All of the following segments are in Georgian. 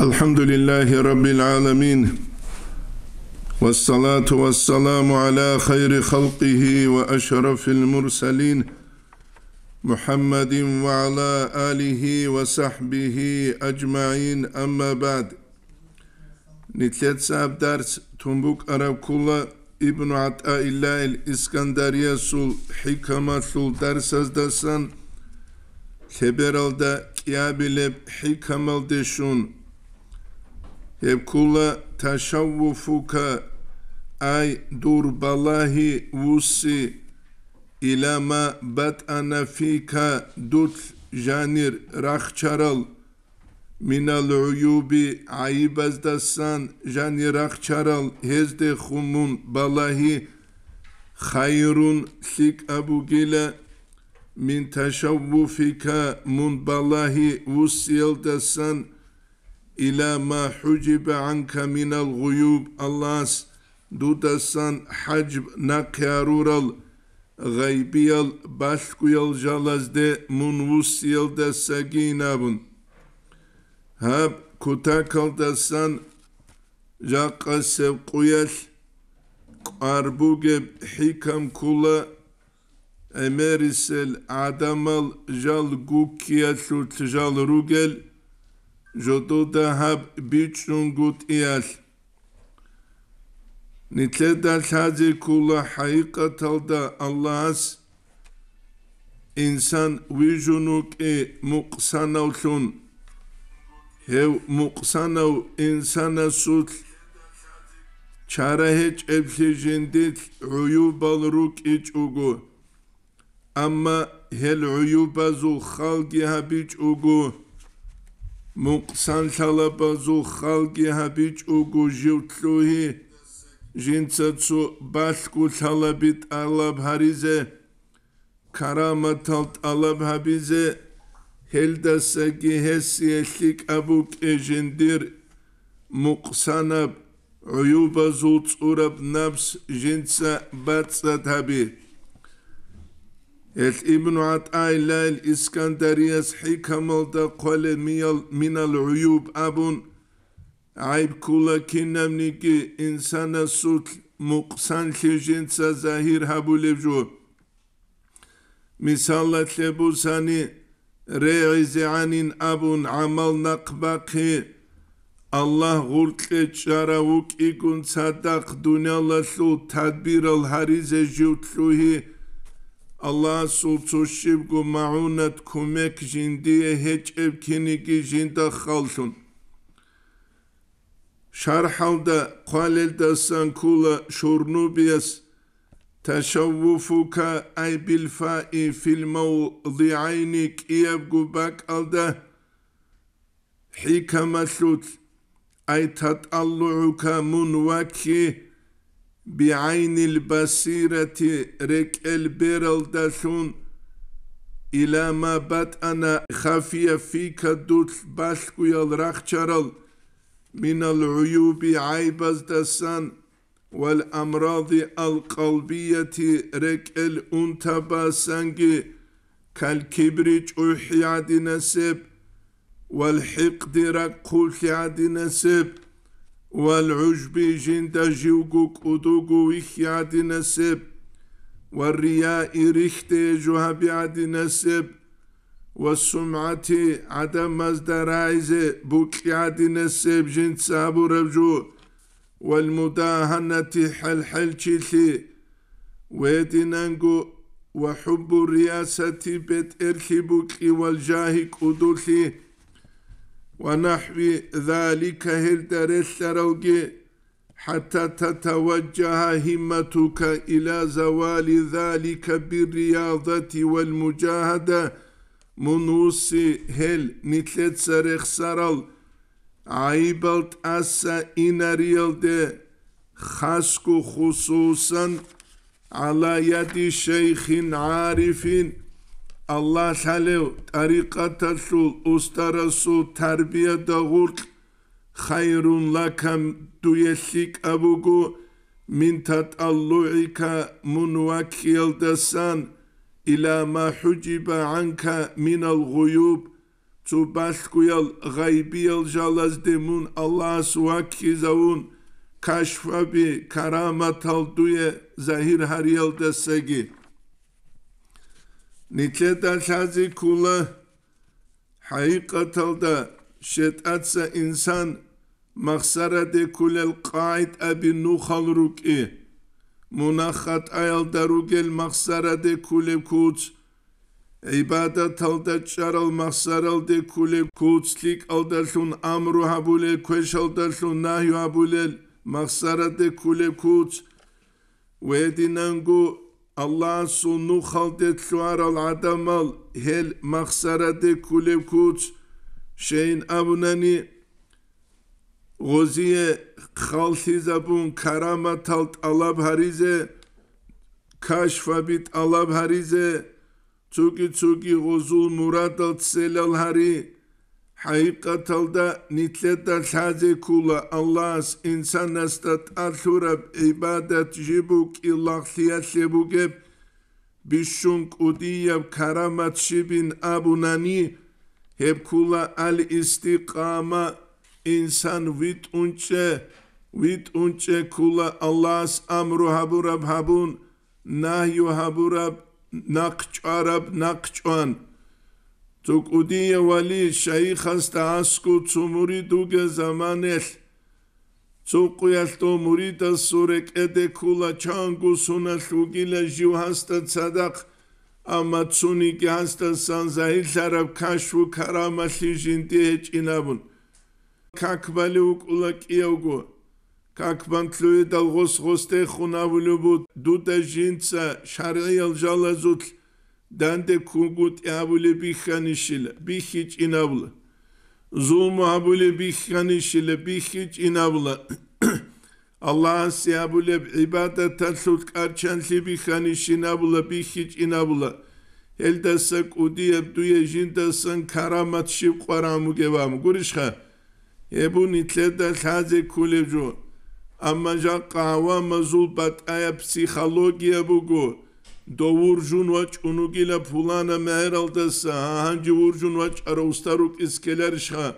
Elhamdülillahi Rabbil alemin. Vessalatu vesselamu ala hayri halqihi ve eşrefil murselin. Muhammedin ve ala alihi ve sahbihi ecmain amma ba'd. Nitlet sahab ders Tumbuk Arabkullah İbn-i At'a illa el İskenderiye sul hikama sul ders azdasan Keberalda kiyabileb hikamal deşun. Kulla teşavvufuka ay durbalahi vussi ilama bat'ana fika dut janir rahçaral minal uyubi ayibazdasan janir rahçaral hezde humun balahi hayrun sik abu gila min teşavvufika mun balahi vussiyaldasan ila ma hucibe anka minel guyub. Allahs du dasan hacb nakarural gaybiyal başkuyal jalazde munvusyal da saginabun. Hab kutakal desan jaqa sevquyal arbugeb hikam kula emerisel adamal jal gukiya şut jal rugel Jodota hab biçun gut iyal. Nitleda sadece kula alda Allah'as insan vicunuk e olsun. hev muksanav insana suç çare hiç epsijindit uyubal ruk iç ugu ama hel uyubazu halgi habiç ugu მოსანთალაბაზო ხალგი ჰაბიჭუგუ ჟუთლუჰი ჟინცაცუ ბასკუ თალაბით ალაბჰარიზე ქარამათალ ალაბჰაბიზე ჰელდასაგი ჰესი ელიკაბუ კეჟენდირ მოსანაბ უიუბაზო წურაბ ნაბს ჟინცა ბაცათაბი Et İbn Atayla el İskanderiyes hikamalda kole minel uyub abun ayb kula kinemniki insana sut muksan şijinsa zahir habulevcu misallat lebusani anin abun amal nakbaki Allah gurtle çarawuk ikun sadak dunyalaslu tadbir al harize jutluhi Allah sultuşib gu maunet kumek jindiye hiç evkiniki jinda haltun. Şarhavda qalilda sankula şurnubiyas teşavvufuka ay bil fa'i fil mevdi'ayni kiyeb gu bak alda hikamatlut ay tatallu'uka munvaki بعين البصيرة رك البيرل داشون إلى ما بات أنا خافية فيك دوت باشكو يلرخشرل من العيوب عيبز دسان والأمراض القلبية رك الأنتبا كالكبريج أوحي أحياد نسب والحقد رقوش عدي نسب والعجب جند جوجك أدوجو إخياد نسب والرياء رخت جهب عد نسب والسمعة عدم مزدرايز بك عد نسب جند سابو ربجو والمداهنة تشيلي ويدي ويدنانجو وحب الرياسة بيت إرخي بك والجاهي كودوكي ونحو ذلك هردر السروج حتى تتوجه همتك إلى زوال ذلك بالرياضة والمجاهدة منوصي هل نتلت سرخ سرال عيبلت أسا ريال دي خاسكو خصوصا على يد شيخ عارف Allah salev, tarikat Resul, usta Resul, terbiye dağurk, hayrun lakam duyesik abugu, min tatallu'ika munvakil desan, ila ma hucibe anka minal guyub, tu baskuyal jalaz demun Allah suakki zavun, kaşfabi karamatal duye zahir hariyal desegi.'' ნიჩედა შაზიკულა ჰაიკათალდა შეტაცა ინსან მახსარადე კულელ ყაით აბი ნუხალ რუკი მუნახატ აილ დარუგელ მახსარადე კულებ კუც ებადა თალდა ჭარალ მახსარალდე კულებ კუცლიკ ალდაშუნ ამრუ ჰაბულე ქეშალდაშუნ ნაჰი ჰაბულელ მახსარადე კულებ კუც ვედინანგუ Allah sunu halde şuar al adam al hel maksarade kulev kuç şeyin abunani غوزیه خالصی زبون کرام تالت علاب هریزه کاش فبیت علاب هریزه چوکی چوکی غزول مراد تالت سلال هری Haikatelde nitlede sazi kula Allahs insan estat arturab ibadet jibuk illahsiyet sebugeb bishunk udiyab karamat şibin abunani hep kula al istiqama insan vit unce vit unce kula Allahs amru haburab habun nahyu haburab nakçarab nakçan цукудия вали шайхаста аску цумури дуге заманель цукуялто мурита сурекеде кула чангу суна шугиле жуханста цадак ама цуни гаста санзаилларав кашу карамаши жинте чинабун каквали укула киогу каквам тлуи далгос госте хунавлубу дуте жинца шарайал жалазут დანდე კუგუტ აბულე ბიხანიშილ ბიხიჭ ინავლ ზულმა აბულე ბიხანიშილ ბიხიჭ ინავლ ალლაჰ სიაბულე იბადა თალუთ კარჩან ლიბი ხანიშინ აბულა ბიხიჭ ინავლ ელდასა კუდი აბდუე ჟინდასან კარამატში ყვარამუ გევამ გურიშხა ებუნი თლედა ხაზე კულებჯუ ამაჟა ყავა მაზულ პატაა ფსიქოლოგია ბუგუ Dovurcun vaç unugile pulana meher aldesa hangi vurcun vaç araustaruk iskeler şa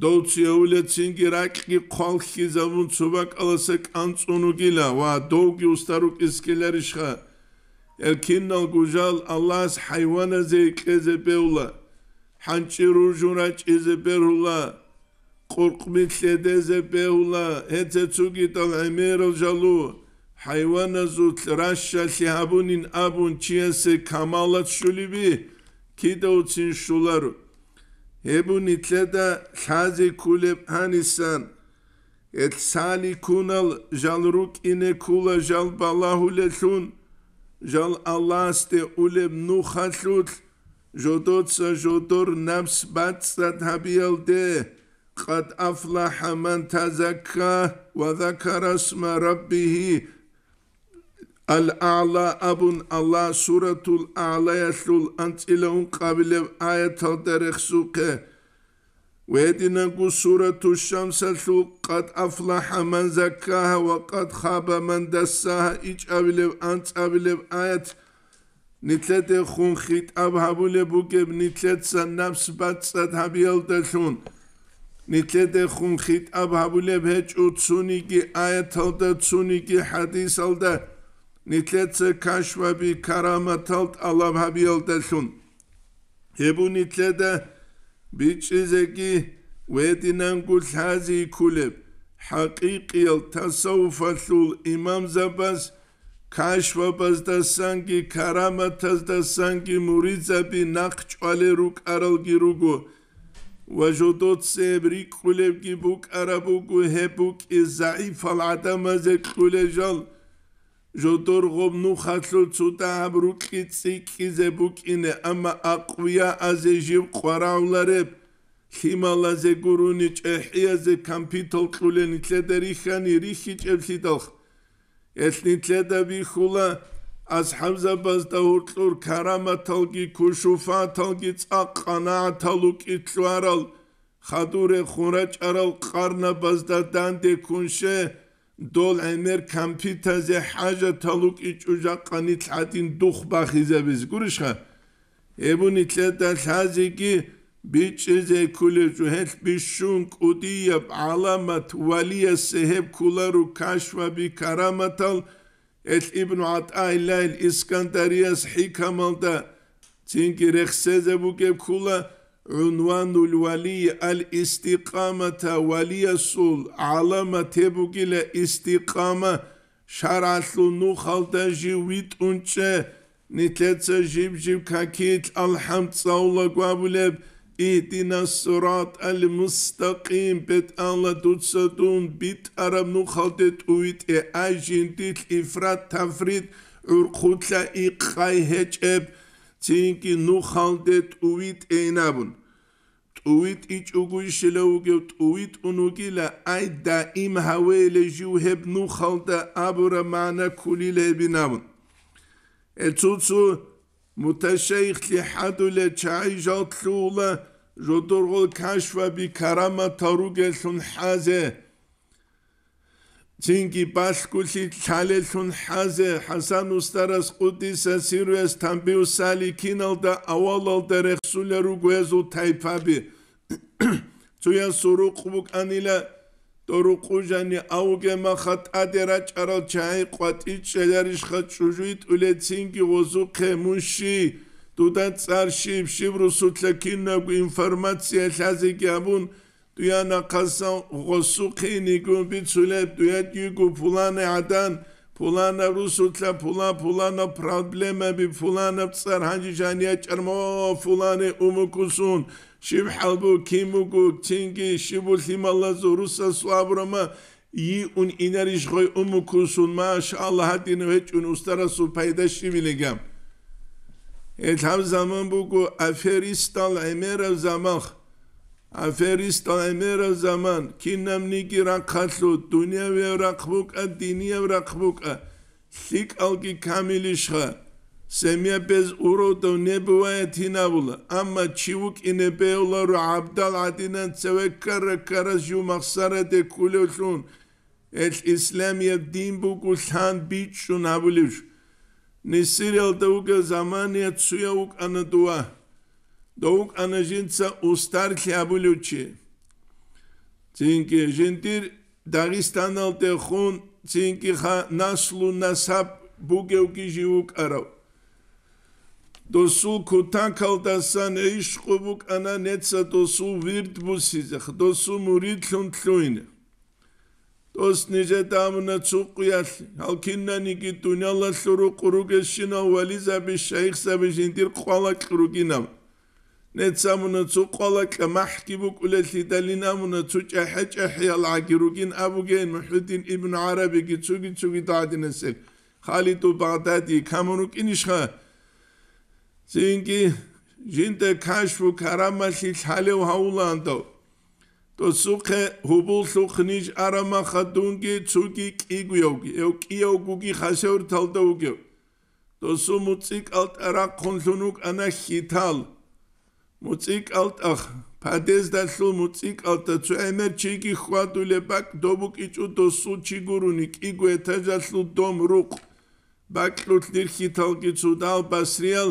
Dolçya uletsin girak ki kalk ki zavun subak alasak anç unugile va dovgi ustaruk iskeler şa Elkinnal gujal Allah's hayvana zeyk ezebeula Hançi rujun aç ezeberula Korkmitledeze beula Hete tugit al emer al jalu ჰაივანაზუ ტრაშა ლიაბუნინ აბუნ ჩიესე კამალად შულიბი კიდოუ წინ შულარ ებუნი წედა ხაზი კულებ ანისან ეთ სალი კუნალ ჟალრუკ ინე კულა ჟალ ბალაჰულე შუნ ჟალ ალასტე ულებ ნუ ხალუთ ჟოდოცა ჟოდორ ნამს ბაცა თაბიელდე ყად აფლაჰა მან თაზაკა ვადაკარას მარბიჰი Al-A'la abun Allah suratul A'la'ya sul antilaun qabilev ayet al derexuke. Ve edine gu suratul şamsa sul qad aflaha man zakkaha ve qad khaba man dessaha iç avilev ant avilev ayet. Nitlete khun khit abhabule bugeb nitlet sa nafs bat sad habiyel desun. Nitlete khun khit abhabule bheç utsuniki ayet al da tsuniki hadis al da. Nitletze kaşva bi karamatalt Allah habiyol desun. Hebu nitlede bi çizegi ve dinen gulhazi kuleb. Hakikiyel tasavvufatul imam zabaz kaşva bazda sanki karamatazda sanki muriza bi nakç ale aral girugu. وجدود سيبري كولب جيبوك أربوك وهبوك الزعيف العدم زي كولجال ჟოტორღომ ნუ ხალხო ცუტა აბრუკი ციკიზე ბუკინე ამა აყვია აზე ჟიბ ყვარავლარე ჰიმალაზე გურუნი ჭეჰიაზე კამფითო ყულენი ცედერი ხანი რიხი ჭებსი და ესნი ცედა ბიხულა ას ჰამზა ბასტა ურტურ ქარამათალგი ქუშუფა თალგი წაყანა თალუკი ჭვარალ ხადურე ხურაჭარალ ყარნა ბასტა დანდე ქუნშე დოლ ემერ კამფითაზე ჰაჯა თალუკ იჭუჟა ყანი თადინ დუხბახიზების გურიშა ებუნი წედა ლაზიკი ბიჭიზე ქულეჟუ ჰელ ბიშუნ კუდია ალამა თვალია სეჰებ ქულარუ ქაშვაბი კარამათალ ელ იბნუ ატაილა ისკანდარიას ჰიკამალდა წინკი რეხსეზე ბუკებ ქულა عنوان الولي الاستقامة وليسول علامة تبقيل استقامة شرعت لنو خلطاجي ويت انشا نتلتسا جيب جيب كاكيت الحمد صولا قابلب اهدنا الصراط المستقيم بيت الله دوتسدون بيت عرب نو خلطت اويت اجين ديت افراد تفريد ارخوتلا اقاي هجب تينكي نو خلطت اويت اينابون ტუვით იჭუგუი შელაუგევ ტუვით უნუგილა აი და იმ ჰავეილე ჟუჰებ ნუხალდა აბურა მანა ქულილე ბინავუნ ეცუცუ მუტაშეიხლი ჰადულე ჩაი ჟალტლუულა ჟოდურღულ ქაშვაბი ქარამა თარუგელსუნ ჰაზე წინკი პასკუსი ჩალეშუნ ჰაზე ჰასან უსტარას ყუდის სირვეს თამბიუსალი კინალდა ავალალდა რეხსულა რუგეზუ თაიფაბი ძუიან სურუ ყუბკანილა დორუ ყუჟანი აუგე მახატ ადერა ჭარო ჩაი ყვატი ჭელარიშ ხა ჭუჟი ტულე წინკი ოზუ ხემუში თუდან წარში შიბრუსუთლა კინაგ ინფორმაცია ლაზი გაბუნ duya nakasa gosuki nigun bitsule duya yugu pulane adan pulana rusutla pula pulana probleme bir pulana tsar hanci janiye çarmo fulane umukusun şibhalbu kimugu çingi şibu simalla zorusa suabrama iyi un ineriş koy umukusun maşallah hadini hiç un su paydaşı biligem. Et ham zaman bu aferistal emir zaman. Аферисто эмера заман, кинам ниги ракхалу, дуния веракхвука, диния веракхвука, лик алги камилишха, семья без уродов не бывает инавула, амма чивук и не беулару абдал адинан цевеккара караз юмахсара де кулешун, эль ислам ев дин бугу сан бичу навуливш, нисирял да уга замания цуя ук анадуа, Doğuk anajınca ustar kabul uçi. Çünkü jintir Dağistan altı hun, çünkü ha naslu nasab bu gevki jivuk arav. Dosu kutan kaldasan eyiş kubuk ana netsa dosu virt bu sizek, dosu murid hun tluyne. Dost nice damına çok uyar, halkinle niki dünyalar soru kuru geçin avaliza bir şeyh sabi jintir kuala kuru ginam. ნეცამუნა წუ ყოლა კა მაჰკიბუ კულეთი დალინამუნა წუ ჭაჰა ჭაჰი ალაგირუგინ აბუგენ მუჰუდინ იბნ არაბი კი წუ კი წუ კი დადინესე ხალიდუ ბაღდადი ქამონუ კინიშხა ზინკი ჟინდე ქაშვუ ქარამალი ლალევ ჰაულანდო то сухе хубул сухниж арама хатунги цуги кигуёги ё киёгуги хасеур талдауги то суму цик алтара конлунук ана хитал მუციკალტახ ფადეს და სულ მუციკალტა ძუ ემერჩი კი ხვადულე ბაკ დობუკიჭუ დო სუ ჩიგურუნი კი გუეთაჟა სულ დომ რუყ ბაკლუთ ნირხი თალკი ძუ დალბასრიალ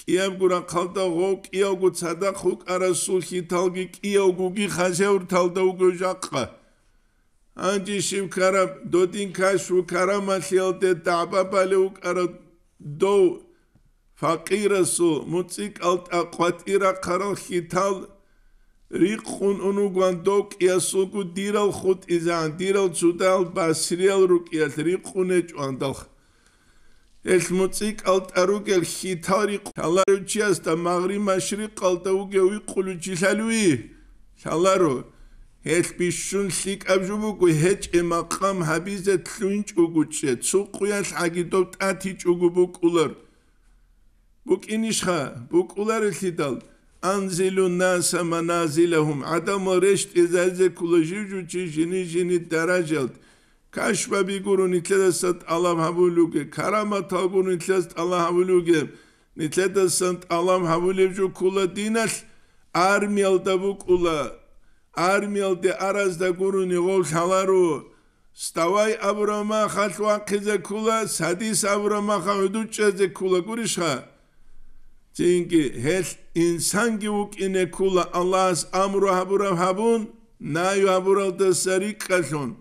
კიამგურა ხალდა ღო კიოგუ ცადა ხუკ არასულ ხითალგი კიოგუ გი ხაშეურ თალდა უგოჟაყა ანჯი შიმქარა დოდინ ქაშუ ქარამალიალდე დაბაბალე უკარა დო ფაკირასო მოციკალტა ყვატირა ხარალ ხითალ რიყუნ უნუგვან დოკიასო გუ დირალ ხუტიზან დირალ ცუდალ ბასრიალ რუკიას რიყუნე ჭვანდალ ეს მოციკალტა რუკელ ხითარი ხალარუჩიას და მაღრი მაშრი ყალტა უგე ვიყულუ ჩისალვი ხალარო ეს ბიშუნ სიკაბჟუბუ გუ ჰეჭე მაყამ ჰაბიზე თლუინ ჭუგუჩე ცუყუიას აგიდო ტათი ჭუგუბუ კულერ Buk inişha, buk ular ilhidal. Anzilu nasa manazilehum. Adamı reşt ezelze kulajivcu çişini jini deracelt. Kaşba bir guru nitledesat alam havuluge. Karama talguru nitledesat alam havuluge. Nitledesat alam havulevcu kula dinas. Armiyal da buk ula. Armiyal arazda guru nigol halaru. Stavay abrama hatva kula. Sadis abrama havudu çeze kula gurişha. Çünkü her insan gevuk ine kula Allah's amru habura habun na yu habural da sarikason.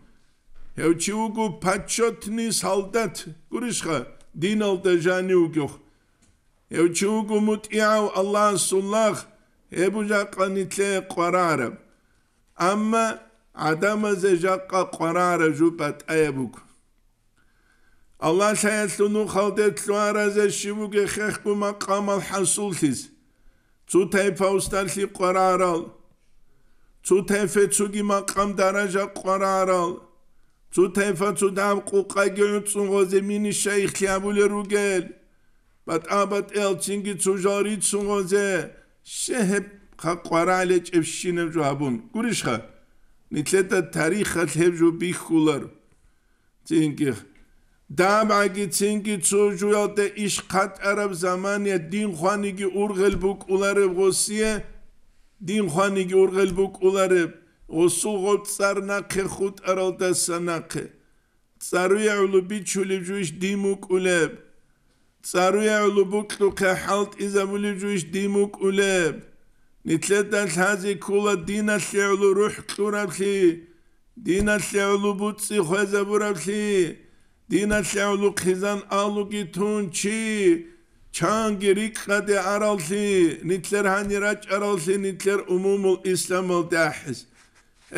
Hev çivuku paçotni saldat kurişka din alda jani ugyok. Hev çivuku mut'iav Allah'a sullah hebu jaqanitle qararab. Ama adama ze jakka qarara jupat ayabuk. Allah sayesunu halde tuaraze şibuge xexku maqam al hasulsiz. Tu tayfa ustarsi qararal. Tu tayfe tsugi maqam daraja qararal. Tu tayfa tu dam quqa gönçun gozi mini şeyh kabule rugel. Bat abat el çingi tsujari tsun gozi şehep qaqarale çevşinim cavabun. Gurişha. Nitleta tarixa lhevju bikhular. Tingi. Dabei geht singi zu jo de ich kat arab zamani din khanigi urgel buk ulare gosie din khanigi urgel buk ulare osu gol tsarna khe khut aral da sanakhe tsaru ya ulu bi chuli juish dimuk uleb tsaru ya ulu buk lu khe halt izabuli juish dimuk uleb nitleta lhazi kula dina shelu ruh qurabli dina shelu butsi khazaburabli დინაშეულ ხიზან ალუგი თუნჩი ჩანგი რიკადე არალსი ნიტლერ ჰანირაჭ არალსი ნიტლერ უმუმულ ისლამულ დაჰის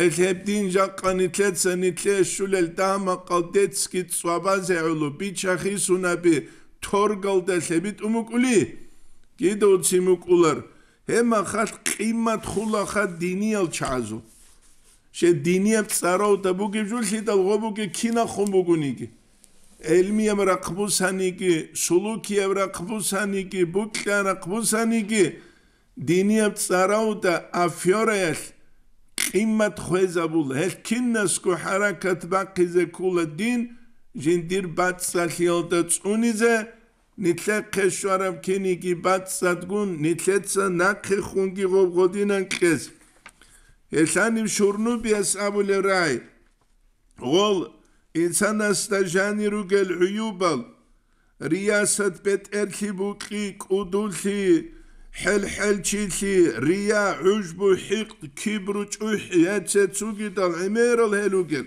ეხებდინ ჯაყანიტლეცა ნიტლე შულელ დამაყალ დეცკი წვაბაზე ულუ ბიჩა ხისუნაბი თორგალ დაშებით უმუკული კიდო ციმუკულარ ემა ხალ ყიმად ხულა ხა დინიალ ჩაზო შე დინიებ წარავ და ბუგი ჟულში და ღობუგი ქინა ხომ ბუგუნიკი ელმიამ რაკბუსანიკი სულუქიევ რაკბუსანიკი ბუქიან რაკბუსანიკი დინიამ წარაუდა აფიორეს ყიმათ ხვეზაბულ ჰერკინასკუ ჰარაკათ ბაკიზე კულადინ ჟინდირ ბაცალიოდა წუნიზე ნიტლე ქეშვარამ ქენიკი ბაცადგუნ ნიტლეცა ნაკი ხუნგი ღობღოდინან ქეს ესანიმ შურნუბიას აბულერაი ღოლ انسان استجاني رجل عيوب رياسة بيت إرخي بوكي قدولي حل حل تشيلي ريا عجب حق كبرو تشوح يتسوكي دال عمير الهلوكي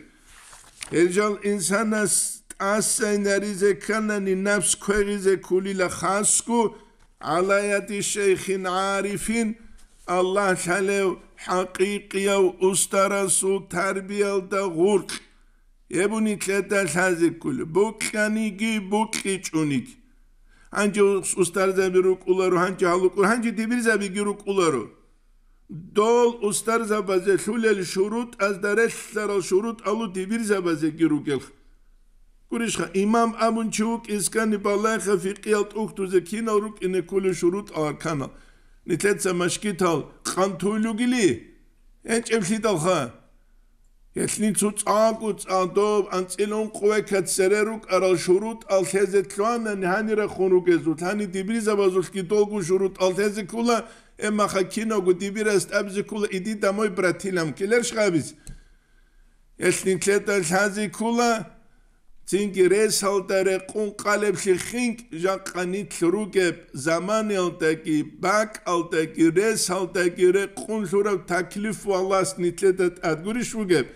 إرجال إنسان استعسي ناريزي كانني نفس كويغيزي كولي لخاسكو على يد الشيخين عارفين الله خلو حقيقيا وأسترسو تربية غرق Ebunitletes hazik kulü. Bukkanigi bukkiçunik. Hangi ustarza bir ruk ularu, hangi haluk ularu, hangi dibirza bir giruk ularu. Dol ustarza baze şulel şurut az daresler şurut alu dibirza baze giruk el. Kurişha imam abun çubuk iskani balayha fiqiyat uhtuze kina ruk ine kulü şurut alar kanal. Nitletse maşkital kantulugili. Enç evşidal ha. ესნიცუ წაკუ წადო ანცინონ ყვეკეთ სერერუ კარალ შურუტ ალთეზე თვან ნანირა ხონუ გეზუ თანი დიბრი ზაბაზულ კი ტოლგუ შურუტ ალთეზე კულა ემახა კინო გუ დიბირა სტაბზე კულა იდი და მოი ბრათილამ კილერ შხაბის ესნიცე და ლაზი კულა წინკი რეს ჰალტერე ყუნ ყალებში ხინკ ჟაყანი თრუგებ ზამანელ დაკი ბაკ ალტეკი რეს ჰალტეკი რე ყუნ შურავ თაკლიფ ვალას ნიტლე და ადგური შუგებ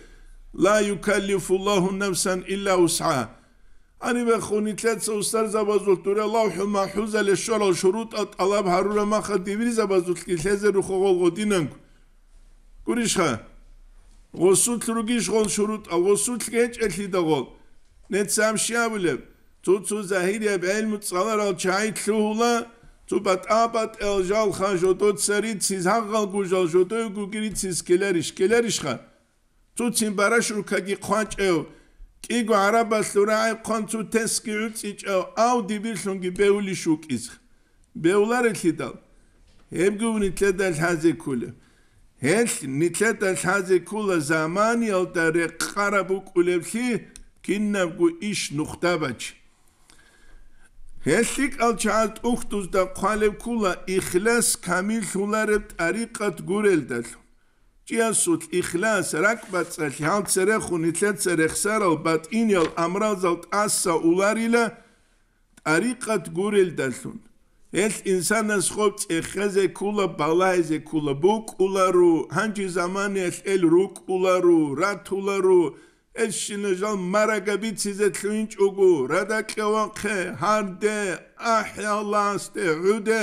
ლა იუკალიფუ ლაჰუ ნაფსან ილა უსა ანი ვეხუნი თლეცო უსარ ზაბაზულ თურა ლაჰუ მაჰუზა ლე შურა შურუტ ატალაბ ჰარურა მახა დივირი ზაბაზულ თკი ლეზე რუხო ღოლღო დინანკ გურიშა ოსუთ რუგი შღონ შურუტ ოსუთ ლგე ჭელი დაღო ნეცამ შიაბლე თუცუ ზაჰირია ბელმუ წალარო ჩაი თლულა Subat abat el jal khan jodot serit siz hangal gujal jodot gugirit siz keler iş keler iş khan. წუცინ ბარაშურკა გიყვანჭევ კიგო არაბას ლურაი ყონცუ თესკი უწიჭევ აუ დიბილშუნგი ბეული შუკის ბეულარი ხიდალ ემგუნი თედა ლაზი კულე ჰელ ნიტლედა ლაზი კულა ზამანი ალდარე ყარაბუ კულებში კინნაგუ იშ ნუხტაბაჩ ჰესიკ ალჩალ უხტუს და ყვალებ კულა იხლას კამილ ლურებ ტარიყად გურელდალ ჭიასუთ იხლას რაკბაცალ ჰალცერეხუნ იცეცერეხსარო ბატინიალ ამრაზალტ ასა ულარილა ტარიყად გურელდასუნ ეს ინსანას ხობ წეხეზე კულა ბალაიზე კულა ბუკ ულარუ ჰანჯი ზამანეს ელ რუკ ულარუ რათულარუ ეს შინეჟალ მარაგები ციზე თვინჭუგუ რადაკევან ხე ჰარდე აჰალასტე უდე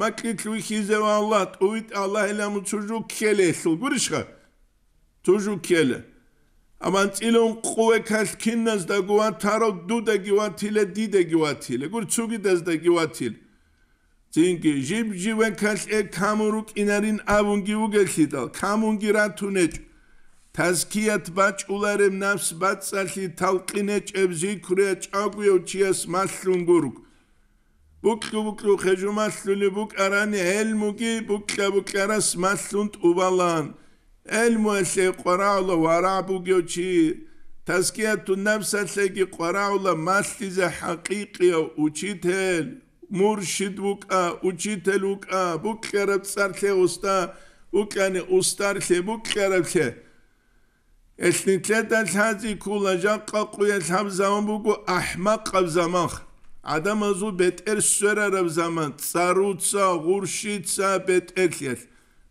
მაკიქვი ხიზე ვალა თუით ალაჰელა მუჩუჯუ ქელე ხულგურიშა თუჯუ ქელე ამან წილონ ყუე ქალკინას და გუანთარო დუდე გუანთილე დიდე გუათილე გურ ჩუგიდას და გუათილ წინკი ჟიბჟივენ ქალ ე კამურუ კინარინ ავუნგი უგეშიდა კამუნგი რათუნე თასქიათ ბაჭულარემ ნავს ბაცალი თალყინე ჭებზი ქრია ჭაგვიო ჩიას მასლუნგურუ بکل بکل خجوم مسلون بک ارانی هل مگی بکل بکل راس مسلون تو بالان هل موسی قرآن و عرب بگو چی تزکیه تو نفس سه کی قرآن مسی حقیقی او چی مرشد بک آ او چی تل بک آ بکل راب سر سه استا او کن استار سه بکل راب سه اسنیت داشتی کل از هم زمان بگو احمق از زمان ადამიანზე ბეტერს ვერ არავ ზამან царуცა ღურშიცა ბეტერლიეთ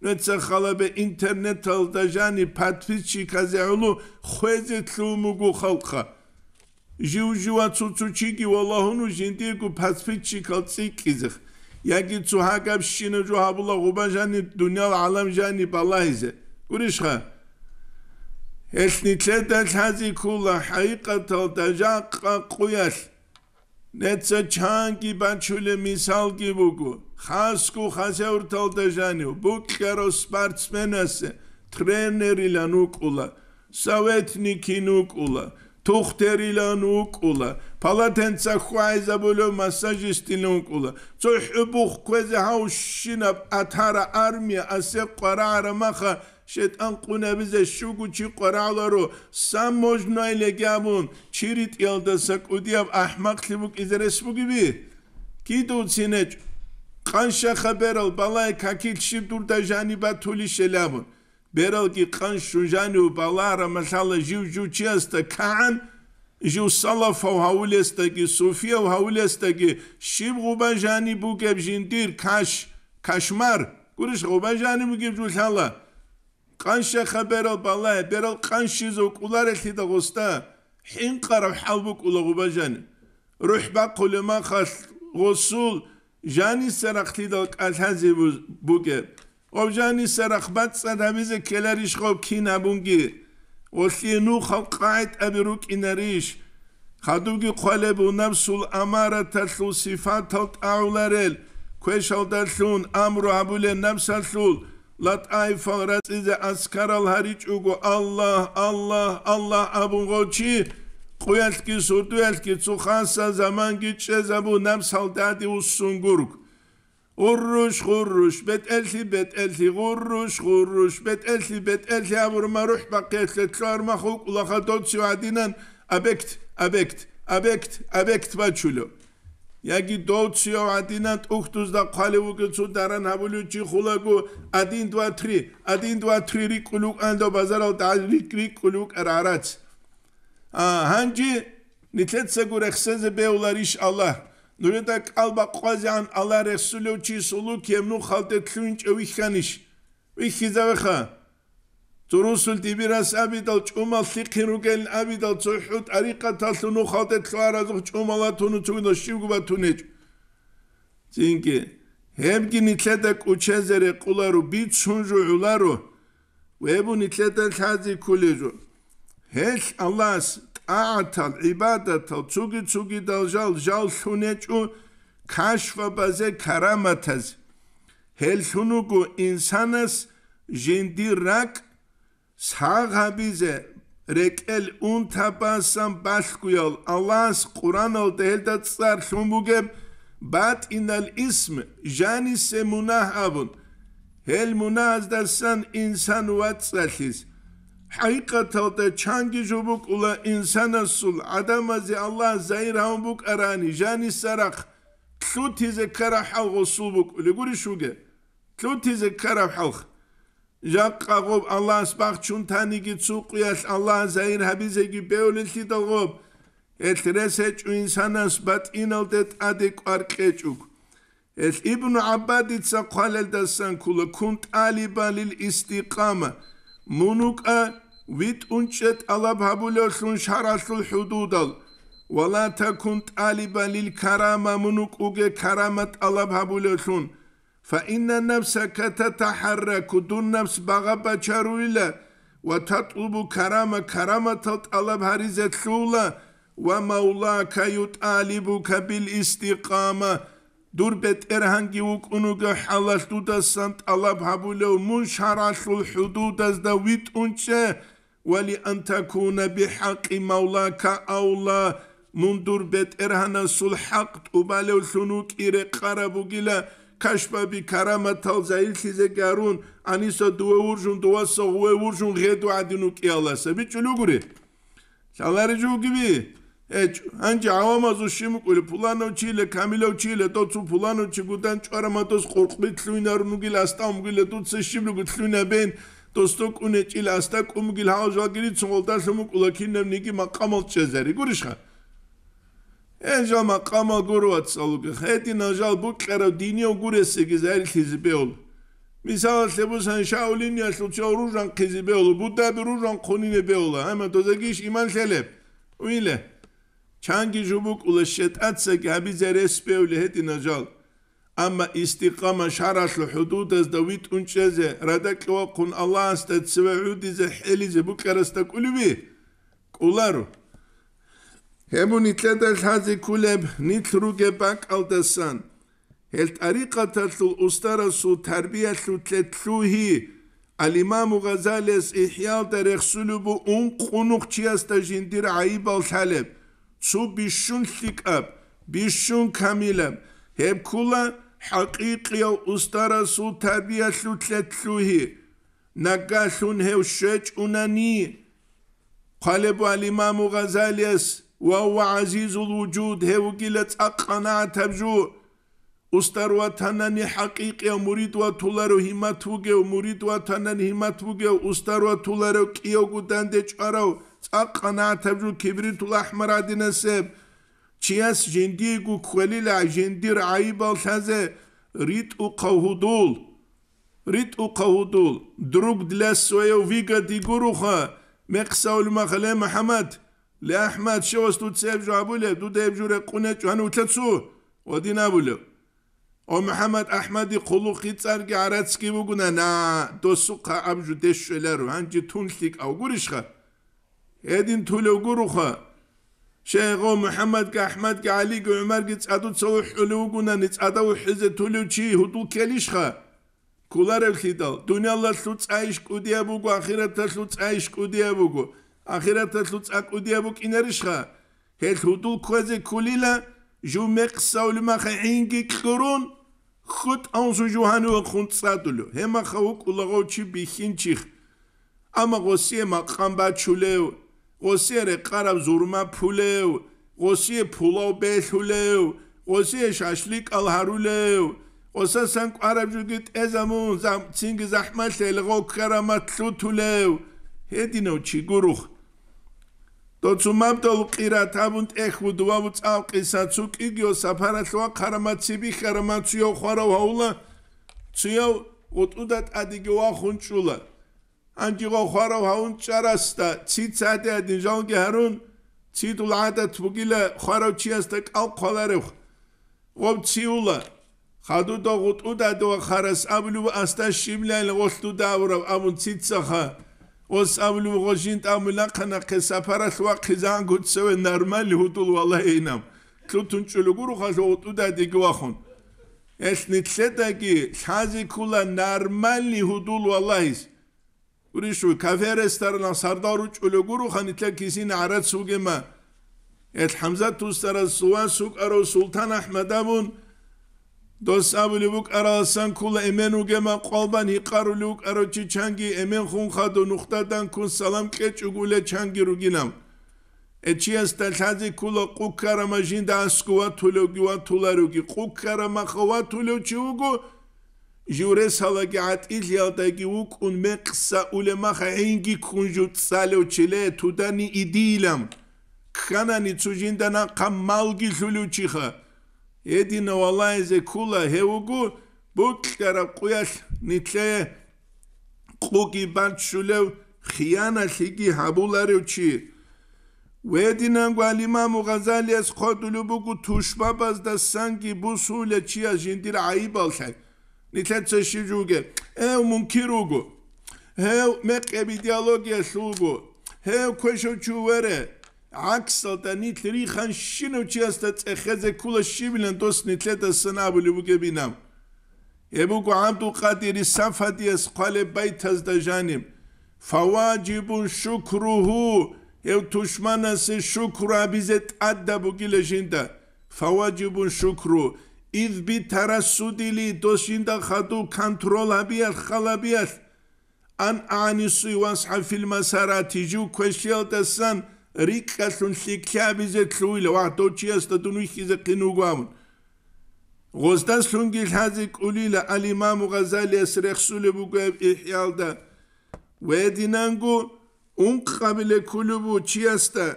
ნეცა ხალაბე ინტერნეტალ და ჟანი ფათვიჩი ქაზეულუ ხვეზეთლუ მუგუ ხალხა ჟიუჟუა ცუცუჩი კი ვალაჰუნუ ჟინდიკუ ფათვიჩი ქალციკიზი Yagi tuhagab şişini cuhabullah gubajani dünya ve alam jani balayze. Gurişha. Esnitle de tazikula hayiqatal da jaqa kuyash. netsa chanki banchule misalgi bugu khasku khaseurtaldejani bukhero sportsmenase trenerilan ukula savetnikin ukula tukhterilan ukula palatentsa khuayza bulu masajistin ukula tsuhubukh kweze haushina atara armia ase qara aramakha შეთანყუნებიზე შუგუჩი ყრალო რო სამ მოჟნაილე გამონ ჩირიტიალ და საკუდიამ აჰმაკლი მუკიზერეს მუგიბი კიდუცინეჭ ყანშა ხაბერალ ბალაი კაკილში დურდა ჟანი ბათული შელამუნ ბერალკი ყან შუჟანი ო ბალარა მასალა ჟუ ჟუ ჩესტა კან ჟუ სალა ფო ჰაულესტაგი სუფია ო ჰაულესტაგი შიმ ღუბა ჟანი ბუგებ ჟინდირ ქაშ ქაშმარ გურიშ ღუბა ჟანი მუგიბ ჟუ ლალა ყანშა ხაბერალ ბალაი ბერალ ყანში ზო ყულარეთი და ღოსტა حين قرب حوبك ولغو بجن روح با بق لما خس غسول جاني سرقتي دلك از هزي بوكه او خب جاني سرقبت سد همیز کلریش خوب کی نبونگی وسی نو خوب قاعد ابی روک اینریش خدوگی قلب و نفس الاماره تسلو صفات تلت اولرل کوشال دسون امر و عبول نفس تسلو Latay fagrat ize askaral hariç ugu Allah Allah Allah abu goçi Kuyelki ki suhansa zaman gitse zabu nam saldadi ussungurk. Urruş gurruş bet elti bet elti gurruş gurruş bet elti bet elti abur maruh baketle trar mahuk ulaha dot suadinan abekt abekt abekt abekt baculu. Яги доцио адина тухтузда квалиукицу даран абулючи хулагу 1 2 3 1 2 3ри кулук андо базарал тажрик рик кулук арарац а ханджи нитлетсе гуре хсезе беулар иш алла нурета калба квазян алла ресулючи сулу кемну халте тлюнч овихканиш вихизавеха თუ რუსულ ტიბირას ამიდალ ჭუმალ სიხირუგენ ამიდალ წუჰუ ტარიკათალ თუ ნუხავდეთ ხო არა ზუ ჭუმალა თუ ნუ ჩუინო შიგუბა თუ ნეჭ წინკი ჰემკი ნიცლეთა კუჩეზერე ყულარუ ბი ჩუნჟუ ულარუ ვებუ ნიცლეთა ხაზი ქულიჟუ ჰეშ ალას ტაათალ იბადათალ ცუგი ცუგი დალჟალ ჟალ თუ ნეჭუ ქაშვაბაზე ქარამათაზ ჰელშუნუგუ ინსანას ჟენდი რაკ საღაბიზე რეკელ უნთაპასამ ბაშკუალ ალას ყურანალ დელდა წარ შუმუგებ ბატ ინალ ისმ ჟანისე მუნაჰავუნ ჰელ მუნაზდასან ინსან ვაცალის ჰაიკათალ და ჩანგი ჟუბუკულა ინსანასულ ადამაზე ალა ზაირამბუკ არანი ჟანისარახ ქუთიზე ქარაჰავ გოსუბუკ ლიგური შუგე ქუთიზე ქარაჰავ ჟაკაგობ ალას ბახჩუნთან იგი წუყიას ალას ზაინ ჰაბიზეგი პეულილი დაგობ ეს რესე ჩვინსანას ბატინალდეთ ადეკვარკეჭუკ ეს იბნუ აბადიცა ხვალელდასან ქულა კუნტ ალიბალილ ისტიყამა მუნუკა ვიტუნჭეთ ალაბაბულოშუნ შარასულ ჰუდუდალ ვალა თაკუნტ ალიბალილ ქარამა მუნუკუგე ქარამატ ალაბაბულოშუნ فإن النفس تتحرك دون نفس بغبا شرويلة وتطلب كرامة كرامة تطلب هرزة شولة ومولاك يطالبك بالاستقامة دور دربت إرهنجي وكونوغ حالش ألاب هابولو هبولو منشرش الحدود ازدا ويت أنشة ولأن تكون بحق مولاك أولا من دور بيت إرهنا سلحقت أبالو شنوك إري قربو кашбаби караматалза илхизе гарун аниса дуэ уржун дуасо уэ уржун гэду адину киаласа бичулу гури шалари жу гиби эч анча авамазу шиму кули пулану чиле камилов чиле тоцу пулану чи гудан чарамадос хорхби тлюинару нугил аста умгиле тутсе шиблу гутлюина бен тосто куне чиле аста кумгил хаважа гири цолдашму кулакинем ниги макамал чезери гуришха ეჟამა ყამა გურვაც სალუკე ხედი ნაჟალ ბუკერა დინიო გურესი გიზერთი ზბეოლ მისავლებსან შაულინია სუჩორუჟან ქიზბეოლ ბუდები რუჟან ხონინებეოლ ამა დოზეგიშ იმანშელებ უილე ჩანგი ჟუბუკ ულეშეტაცე გაბი ზერესპეოლი ხედი ნაჟალ ამა ისტიყამა შარაშლო ჰუდუდეს და ვიტუნჩეზე რადა ქოქუნ ალას და ცვეუდიზე ჰელიზე ბუკერასტა კულუბი კულარო ემუნი წედალ ხაზი ქულებ ნიტრუგე ბაკალდასან ელტარიკათალ უსტარასუ თარბიათლუ თლუჰი ალიმამუ ღაზალეს იჰიალ დერხსულუბუ უნ ყუნუხჩიასტა ჟინდირ აიბალ თალებ ცუ ბიშუნ ლიკაბ ბიშუნ ქამილებ ჰებ ქულა ჰაკიკია უსტარასუ თარბიათლუ თლუჰი ნაგაშუნ ჰევ შეჭუნანი ყალებ ალიმამუ ღაზალეს وهو عزيز الوجود هيوكيلا تقنا تبجو استر وطنني حقيقي مريد وطولارو هيماتوغي مريد وطنني هيماتوغي استر وطولارو كيوغو داندج عرو تقنا تبجو كبريت الأحمر نسب چیاس جندی گو کولی لا جندی رعی بال تازه ریت او قهودول ریت او قهودول دروگ دلس سویو ویگا دیگورو خواه مقصاول مخلی محمد ლეჰმად შევას თუ წევჯაბულე თუ დებჯურე ყუნე ჯანი უთლაცუ ოდინაბულე ო მუჰამად აჰმადი ყულუხი წარგი არაცკი ვუგუნა ნა დოსუ ყაბჯუ დეშველარ ვანჯი თუნლიკ აგურიშხა ედინ თულე გურუხა შეღო მუჰამად კა აჰმად კა ალი კა უმარ კი წადუ ცოუ ჰულუ ვუგუნა ნი წადა ვუჰიზე თულუ ჩი ჰუტუ ქელიშხა ქულარ ევხიდალ დუნიალა თუ წაიშ კუდია ვუგუ ახირათა თუ წაიშ კუდია ვუგუ ახერათათლუ წაკუდიებო კინერიშხა ჰელხუდულ ქვეზე ქულილა ჟუმეკსაულმახა ინგი ქრუნ ხუთ ანზუ ჯუჰანუ ხუნცადულო ჰემახა უკულაღოჩი ბიხინჩიხ ამა ღოსიე მაყამბაჩულევ ოსიერე ყარავ ზურმა ფულევ ოსიე ფულავ ბეშულევ ოსიე შაშლიკ ალჰარულევ ოსასან ყარავჯუგით ეზამუ ზამ ცინგი ზაჰმალ ლელღო ქარამათლუ თულევ ჰედინო ჩიგურუხ თუმამტოლ ყირათ ამუნ ეხუდ ვავ წავყისაც უკიგიო საფარახლოა ხარმაციები ხარმაციო ხარავ აულა ციო ოტუდათ ადიგო ახუნჭულა ანჯიღო ხარავ აუნჭარასთა ციცადე ადიჟონგი ჰარუნ ციტულადა თუგილა ხარავ ჩიასთა ყალყოლარე ვობ ციულა ხადუდო ოტუდადო ხარას აბლუ ასთა შიმლალ ოსტუდავრ ამუნ ციცახა ოსავლუ ღოშინ ტამულა ხანა ქესაფარა შვა ხიზან გუცევე ნორმალი ჰუტულ ვალა ინამ ქუთუნ ჭულუ გურხა ჟოტუ და დიგი ვახონ ეს ნიცე დაგი ხაზი ქულა ნორმალი ჰუტულ ვალა ის ური შუ კაფერე სტარნა სარდარუ ჭულუ გურხა ნიცე ქისინ არა ცუგემა ეს ჰამზა თუ სტარა სუან სუკარო სულთან აჰმედამუნ დოსავლი ვუკარა სანკულა ემენუგემა ყალბან იყარული უკარო ჩანგი ემენ ხუნხადო ნუხტადან კუნ სალამ კეჭუგულე ჩანგი რუგინამ ეჩიას და ხაზი კულო ყუქარა მაჟინ და ასკუა თულო გუა თულარუგი ყუქარა მახვა თულო ჩუგუ ჟურე სალაგი ატილ ялდაგი უკუნ მეყსა ულემა ხაინგი კუნჯუ წალო ჩილე თუდანი იდილამ ხანანი ცუჯინდანა ყამალგი ლულუჩიხა ედინო ვალაიზე ქულა ჰეუგუ ბუკტერა ყუას ნიცე ყუგი ბანშულევ ხიანა ხიგი ჰაბულარევ ჩი ვედინან გვალი მამუ ღაზალიას ხოდულუ ბუკუ თუშბაბას და სანგი ბუსულე ჩია ჟინდირ აიბალხე ნიცე წეში ჯუგე ე მუნკირუგუ ჰე მეყები დიალოგია სულგუ ჰე ქეშოჩუ ვერე عکس تا نیت ریخن شنو چی است تا کلا کل شیبلن دوست نیت لیت سنا بولی بو که بینم ایبو که هم تو قدیری صفتی از قال بیت از دا جانیم فواجب شکروهو ایو توشمن از شکر بیزت عد بو گیل جیند فواجب شکرو اید بی ترسودی لی دوست جیند خدو کنترول بیال خلا بیال ان آنی سوی واسحفی المساراتی جو کشیل دستن Rika sun sikhabi ze tsuila wa to chia statun wiki ze qinu guamun. Gozda sungil hazik ulila al imam Ghazali esrekh sule bu gayb ihyalda. Ve dinangu unqabile kulubu chiasta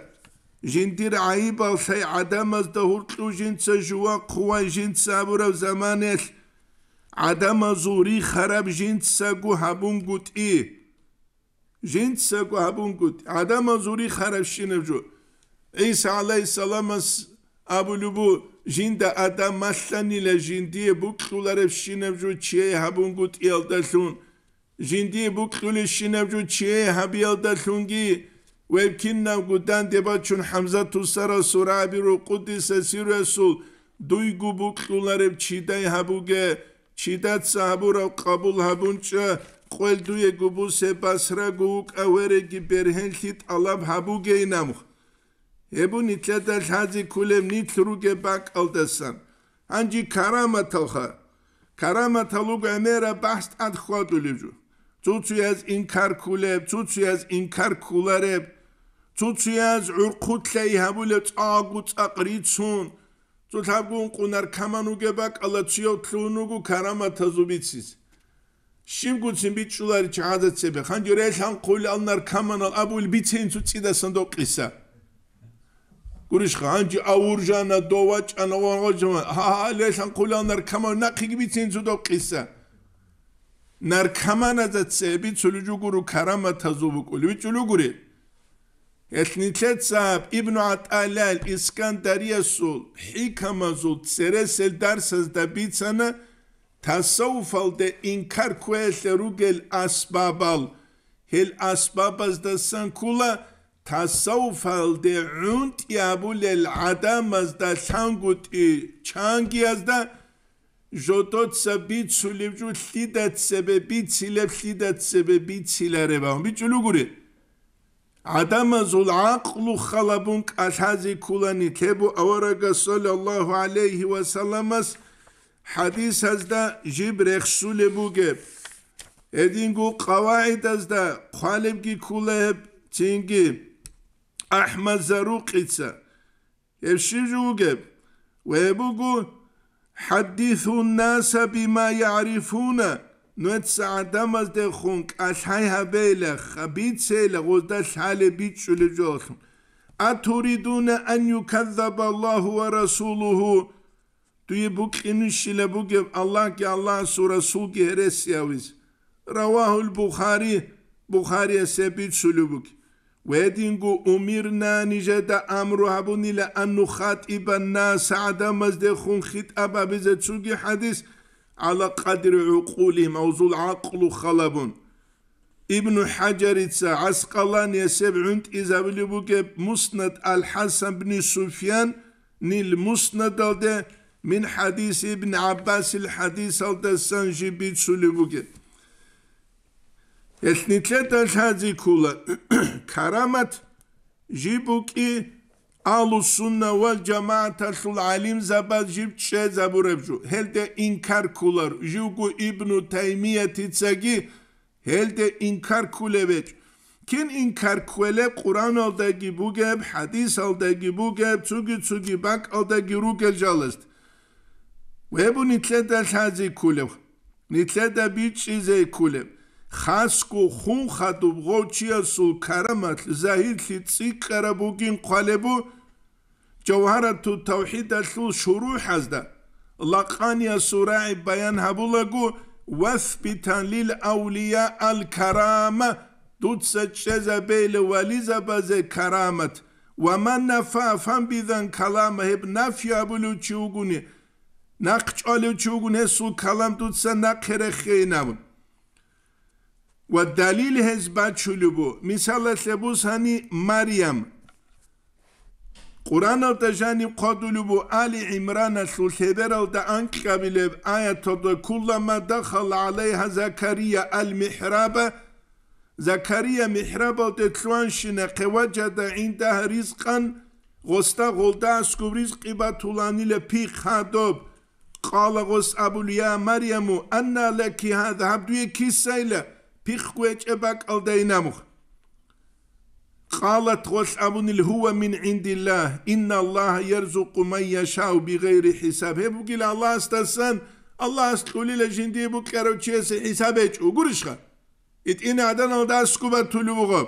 جندير عيبة في عدم الظهور قو جنس جوا قوى جنس أبورا زمانيش عدم زوري خراب جنس ساقو هبون قد إيه ჟინცა კუაბუნკუტ ადამა ზური ხარაშინებჯო ისა ალაისალამას აბულუბუ ჟინდა ადამასლანილე ჟინდიე ბუკხულარებ შინებჯო ჩე ჰაბუნკუტ ელდაშუნ ჟინდიე ბუკხული შინებჯო ჩე ჰაბიელდაშუნგი ვებკინნა გუდან დებაჩუნ ჰამზა თუსარა სურაბირუ ყუდისა სირესულ დუიგუ ბუკხულარებ ჩიდაი ჰაბუგე ჩიდაც აბურა ყაბულ ჰაბუნჭა ყველდუე გუბუსებას რა გუკავერეგი ბერჰენში ტალაბ ჰაბუგეინამხ ებუნი წადა ხაზი ქულემ ნიტრუგე ბაკალდასან ანჯი караმათალხა караმათალუგ ამერა ბასტ ადხვადულიჯუ წუწუეს ინკარკულებ წუწუეს ინკარკულარებ წუწუეს ურყუთლეი ჰაბულე წაგუ წაყრიცუნ წუთაგუნ ყუნარ ქამანუგე ბაკალაციო თლუნუგუ караმათაზუბიცის შიმგუცი მიჭულარი ჩაადაცებე ხანჯორე ხან ყული ალნარ კამანალ აბულ ბიცენცუ წიდასან დოყისა გურიშ ხანჯი აურჟანა დოვაჭანა ვარღოჯმა ჰალე ხან ყული ალნარ კამან ნაყი ბიცენცუ დოყისა ნარ კამანაძაცე ბიცული ჯუგურუ ქარამათაზო ბუკული ბიცული გური ესნიცეცაბ იბნუ ატალალ ისკანდარიასულ ჰიკამაზულ წერესელ დარსაზ და ბიცანა تصوفالد این کارکوهل روگل اسبابال هل اسباباز دا سنکولا تصوفالد عونت یابول العدم از دا سنگوت ای چانگی از دا جوتوت سا بیت سولیب جو لیدت سبه بیت سیلیب لیدت سبه بیت سیلاره با هم بیت جلو گوری عدم از العقل خلابونک اتازی کولانی تبو اوارا گسول الله علیه و سلام است حديث هزدا جيب رخشول بوغب ادينغو قواعد هزدا خالبكي كولهب تينغي أحمد زروقيتسا يبشيجوغب ويبوغو حدثوا الناس بما يعرفون نوت سعدمز دخونك أشحي خبیت سیل سيلخ شال بیت شل شلجوخم أتريدون أن یکذب الله و رسوله توی بوك إنش لبوك الله که الله سورة سوك هرس اویز رواه البخاري بخاري سبيت سلوبك ويدينغو أميرنا نجد أمر هبوني لأن خاطب الناس عدم مزد خون خطاب بزد سوك حديث على قدر عقولهم موضوع عقل خلبون ابن حجر عسقلان يسيب عند إذا بلبوك مسند الحسن بن سفيان نيل مسند ده min hadis hadisi İbn Abbasil hadis al desen jibi sulubugit. Esnitle taşhazi kula karamat jibuki alu sunna ve cemaat cemaatatul alim zabaz jib çe zaburebju. Helde inkar kular jugu ibnu Teymiye titsagi helde inkar kulevet. Kin inkar kule Kur'an aldagi bu geb, hadis aldagi bu geb, tügi tügi bak aldagi rugelcalist. و همونی که در حال زیگی کنید، که در بیچی زیگی کنید، خواست خون خواست کنید که چی هست کارامت زهید که چی که را بگیم کالی بود، جوهرات توحید از شروع هستند، لقانی سرعی بیان هبوله که وفت بیتن لیل اولیه الکرامه دوتسه چه زبیل ولی زبازه کارامت و من نفع فن بیدن کلامه هیب نفی ببینید چیو گونه. آلو چوگو نسو کلم دوتسا نقره نمون و دلیل چلو بو مثال لبوس هنی مریم قرآن او دجانی بو آل عمران سیبر او دا انک قبیل آیت دا کلما دخل علیها زکریا المحرابه زکریا محراب او تتلوان شنقه این ده رزقا غستا غلده اسکو رزق با طولانی لپی خادوب قال غس أبو يا مريم أنا لك هذا عبد يكي سيلة بيخويج أباك أو دينامخ قالت غس أبو هو من عند الله إن الله يرزق من يشاء بغير حساب هبو قيل الله استسان الله استقولي لجندي بو كارو تشيس حسابك وقرشخا إت إنا عدن أو دا سكوبة تلوغب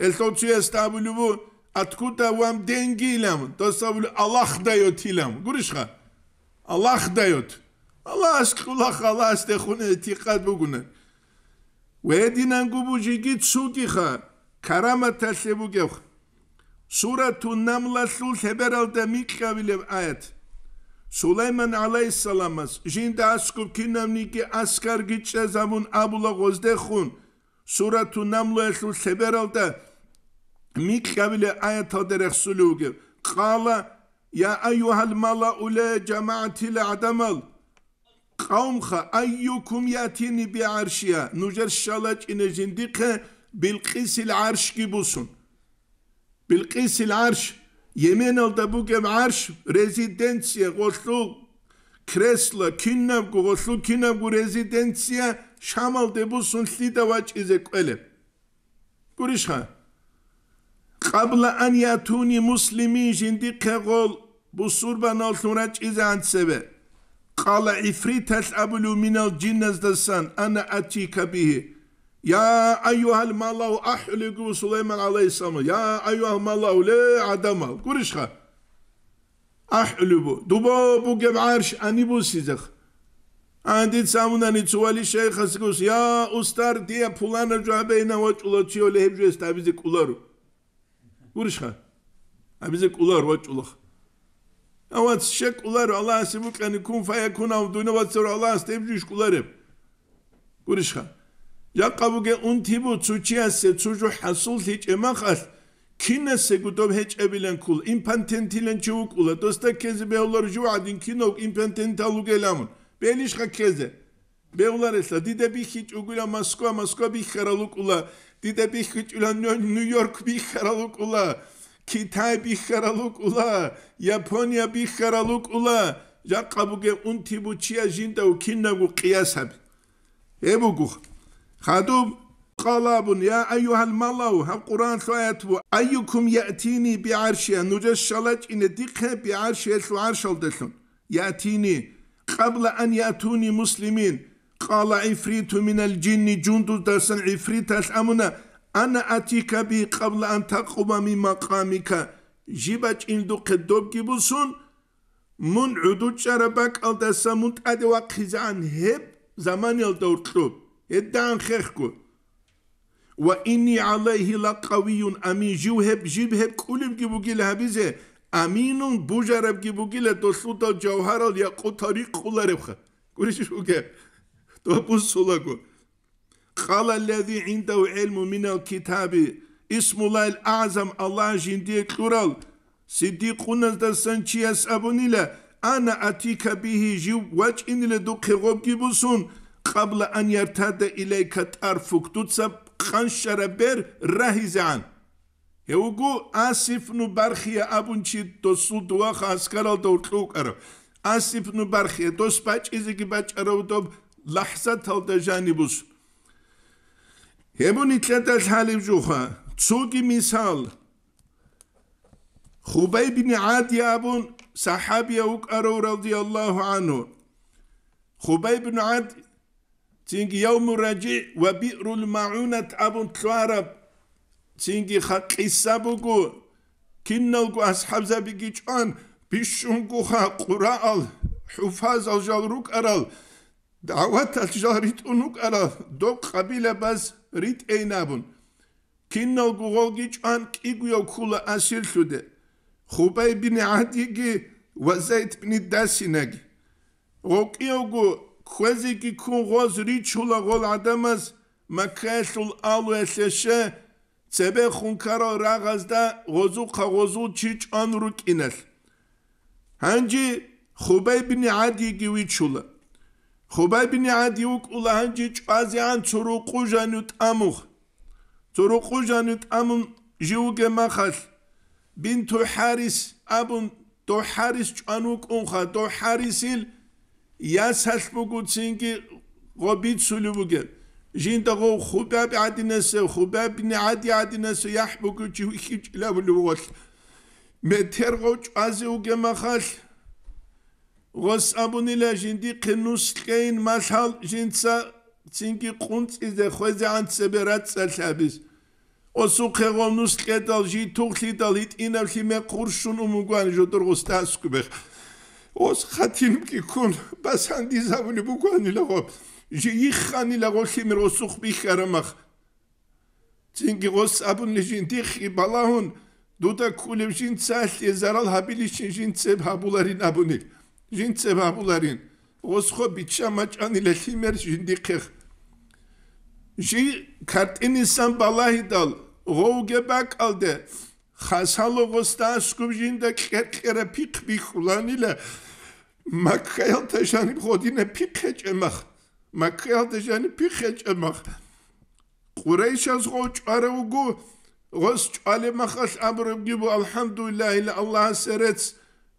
التوتسي استابلو بو أتكوتا وام دنجي لام تصابلو الله خدا يوتي لام قرشخا ალახ დაიოთ ალას ყულახ ალას დეხუნე თიყად ბუგუნე ვედინან გუბუჯიგი ცუკი ხა караმათა შევუგევ სურათუ ნამლასულ ჰებერალდა მიყავილებ აეთ სულეიმან ალაისალამას ჟინდა ასკუბ კინამნიკი ასკარგი ჩეზამუნ აბულაღოს დეხუნ სურათუ ნამლასულ ჰებერალდა მიყავილე აეთ ოდერ ხსულუგევ ყალა يا أيها الملأ لا جماعة الأعدمل قومخ أيكم يأتيني بعرشها نجر الشلج إن جندق بالقيس العرش كبوسون بالقيس العرش يمين الدبوك عرش ريزيدنسيا غسلو كريسلا كنب غسلو كنب ريزيدنسيا شمال دبوسون سيدا واج إزك ألب قريش قبل أن يأتوني مسلمين جندق غول bu busur benal sureç izen sebe. Kale ifrites ebulu minel cinnezdessen Ana etike bihi. Ya eyyuhel malav ahligu Süleyman aleyhisselamı. Ya eyyuhel malav le ademal. Kuruşka. Ahlibu. Dubo bu geb arş anibu sizek. Andit samunani çuvali şeyhası kus. Ya ustar diye pulana cuhabeyne vaç ulatıyor lehebcu estabizik ularu. Kuruşka. Abizik ular vaç ulah. Avat şek ular Allah sibuk ani kun faya kun avdunu vatsur Allah Ya kularım. un Yakabuge untibu tsuçiyase çuçu, hasul hiç emakal. Kinese gudob hiç ebilen kul. Impantentilen çuvuk ula. Dosta kezi beular juadin kinok impantentalu gelamun. Belişka keze. Beular esla. Dide bir hiç ugula Moskva, Moskva bir karaluk ula. Dide bir hiç ulan New York bir karaluk ula. Kitay bir karaluk ula, Japonya bir karaluk ula, Ya Jakabuge untibu çiya jinda u kinnagu kıyas habi. Ebu guh. Hadub qalabun ya ayyuhal malav, ha Kur'an şu ayet bu. Ayyukum ya'tini bi arşiye, nucas şalaç ine dikhe bi arşiye şu arşal desun. Ya'tini, kabla an ya'tuni muslimin. Qala ifritu minel cinni cunduz dersen ifritas amına. أنا أتيك بي قبل أن تقوم من مقامك جيبك إندو قدوب جيبوسون من عدو شربك أو دسامونت أدي وقزان هب زمان يلدور قلوب إدان خيخكو وإني عليه لقوي أمين جيو هب جيب هب كولب جيبو جيل هبيزه أمين بوجرب جيبو جيل دو جوهر اليقو طريق قول ربخه كوريش شو كيف تو بوسولاكو قال الذي عنده علم من الكتاب اسم الله الأعظم الله جندي كورال صديقنا دسان چياس أبونيلا أنا أتيك به جيو وجئن لدوك غبكي بسون قبل أن يرتد إليك تارفوك تتسب خنشر بر رهي زعان يوغو آسف برخي أبون چي دوسو دواخ أسكرال خوك أرو آسف برخي دوس باچ إزيكي باچ أرو دوب لحظة تلدجاني بوسون يبون ثلاثة الحالي بجوخا تسوقي مثال خبي بن عاد يابون صحابي وكأرو رضي الله عنه خبي بن عاد تينجي يوم الرجيع وبئر المعونة أبون تلوارب تينجي خط حسابكو كنلكو أصحاب زبيجيشان بيشونكو خا قراء حفاظ الجلروك أرال دعوات الجاريت أنوك أرال دوق قبيلة بس რიტეინაბუნ კინო გუღოგიჭან კიგიო ხულა ასირშუდე ხუბაი ბინი ადიგი ვაზეთ ბინი დასინაგი ოკიოგუ ქვეზი კი ქუ ღოზ რიჩულა ღოლ ადამას მაქესულ ალუ ესეშე წებე ხუნკარო რაღაც და ღოზუ ხაღოზუ ჩიჭან რუკინელ ჰანჯი ხუბაი ბინი ადიგი ვიჩულა ხუბაიბინი ადი უკულანჯი ჭვაზე ან ცურუყუჟანუ ტამუხ ცურუყუჟანუ ტამუ ჟიუგე მახალ ბინთუ ჰარის აბუნ თუ ჰარის ჭანუ კუნხა თუ ჰარისილ იასალ ბუგუცინგი ღობიცული ბუგე ჟინდაღო ხუბაიბი ადინესე ხუბაიბინი ადი ადინესე იაჰბუგუჩი ხიჭლა ბლუღოლ მეთერღო ჭვაზე უგე მახალ ღოს აბუნილა ჟინდი ყინუს ყეინ მასალ ჟინცა წინკი ყუნწიზე ხვეზე ანცებე რაცალთაბის ოსუ ხეღონუს ყედალჟი თუხლი და ლიტინავში მე ყურშუნ უმუგვან ჟოდორღოს დასკვებ ოს ხათინ კი ქონ ბასანდი ზავნი ბუგვანი ლაღო ჟი იხანი ლაღო ხიმერ ოსუ ხბიხარამახ წინკი ოს აბუნილა ჟინდი ხი ბალაჰუნ დუდა ქულებშინ წალი ზარალ ჰაბილიშინ ჟინცებ ჰაბულარი ნაბუნილ ვინც ამულარინ ოსხო ბიჩამაჭანილე ჰიმერ ჟინდიხე ჟი ქარტინისან ბალაჰიდალ ღოუგებაკალდე ხასალოგოსთა სკუბჟინდა კერკერე ფიქბი ხულანილე მაკხელთეშანი ხოდინე ფიქეჭემახ მაკხელთეშანი ფიქეჭემახ ყურეიშას ღოჭარეუგუ ღოს ჭალემახას ამრებგიბო ალჰამდულილაჰი ლალლაჰ სერეც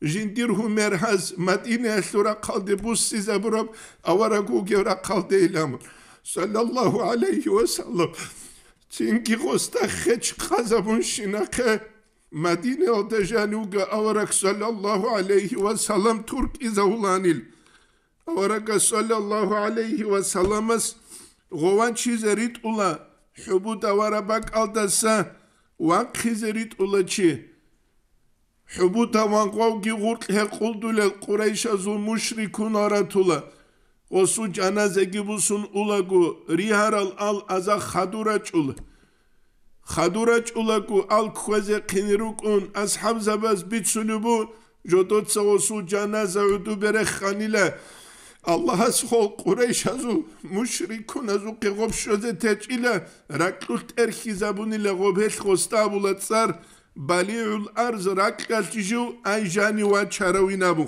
Jindir hu merhaz madine şura kaldı bu size burab avara gugera kaldı ilamı. Sallallahu aleyhi ve sellem. Çünkü hosta hiç kazabun şinake Madine odejanuga avarak sallallahu aleyhi ve sellem Türk izahulanil. Avarak sallallahu aleyhi ve sellemez govan çizerit ula. Hubu davara bak aldasa vak çizerit ula çi. ხუბუთა მანყვავ გიღურყე ყულდულე ყურაიშა ზულ მუშრიკუნ არათულა ოსუ ჯანაზე გიბუსუნ ულაგუ რიჰარალ ალ აზა ხადურაჭულ ხადურაჭულაგუ ალ ქვეზე ყინირუკუნ ასჰაბზაბაზ ბიცუნუბუ ჯოდოცა ოსუ ჯანაზა უდუბერე ხანილა Allah'as hol Qureyşazu müşrikun azu qigop şöze teçile rakul terhizabun ile gobel hostabula tsar ბალიულ არზ რაკალჩიშუ აიჟანი ვა ჩაროვინაბუ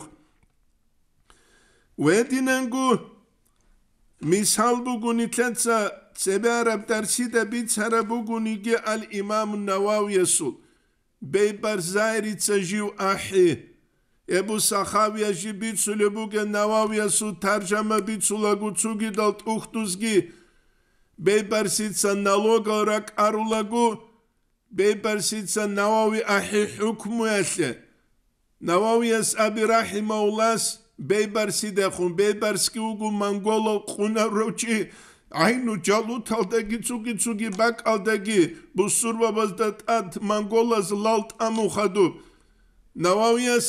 ვედინანგუ მისალბუგუნი თლეცა ცებე არაბ დარში და ბიცარაბუგუნი გი ალ იმამ ნავავიესუ ბეიბარ ზაირი ცაჟიუ აჰი ებუ სახავიაში ბიცულებუგე ნავავიესუ თარჯამა ბიცულაგუ ცუგი და ტუხტუსგი ბეიბარ სიცა ნალოგა რაკ არულაგუ ბეიპერსიცა ნავავი აჰი ჰუკმუალე ნავავიას აბი რაჰიმაულას ბეიპერსიდა ხუნ ბეიპერსკი უგუ მანგოლო ყუნაროჩი აინუ ჯალუ თალდაგი ცუგი ცუგი ბაკალდაგი ბუსურბაბას და ტად მანგოლას ლალტ ამუხადუ ნავავიას